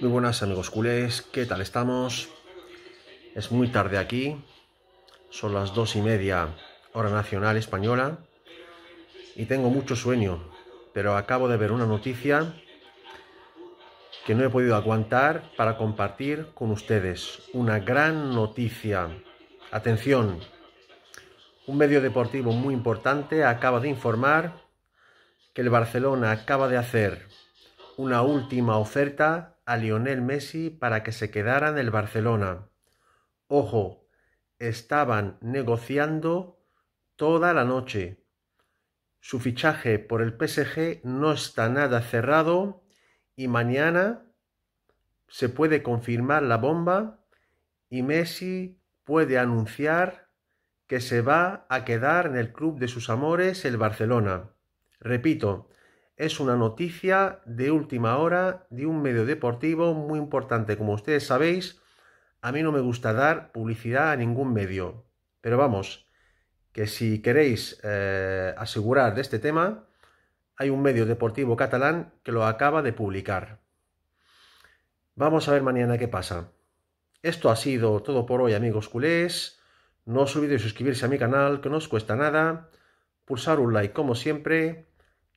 Muy buenas amigos culés, ¿qué tal estamos? Es muy tarde aquí, son las dos y media hora nacional española y tengo mucho sueño, pero acabo de ver una noticia que no he podido aguantar para compartir con ustedes. Una gran noticia. Atención, un medio deportivo muy importante acaba de informar que el Barcelona acaba de hacer una última oferta a Lionel Messi para que se quedara en el Barcelona. Ojo, estaban negociando toda la noche. Su fichaje por el PSG no está nada cerrado y mañana se puede confirmar la bomba y Messi puede anunciar que se va a quedar en el club de sus amores el Barcelona. Repito, es una noticia de última hora de un medio deportivo muy importante. Como ustedes sabéis, a mí no me gusta dar publicidad a ningún medio. Pero vamos, que si queréis eh, asegurar de este tema, hay un medio deportivo catalán que lo acaba de publicar. Vamos a ver mañana qué pasa. Esto ha sido todo por hoy, amigos culés. No os olvidéis suscribirse a mi canal, que no os cuesta nada. Pulsar un like como siempre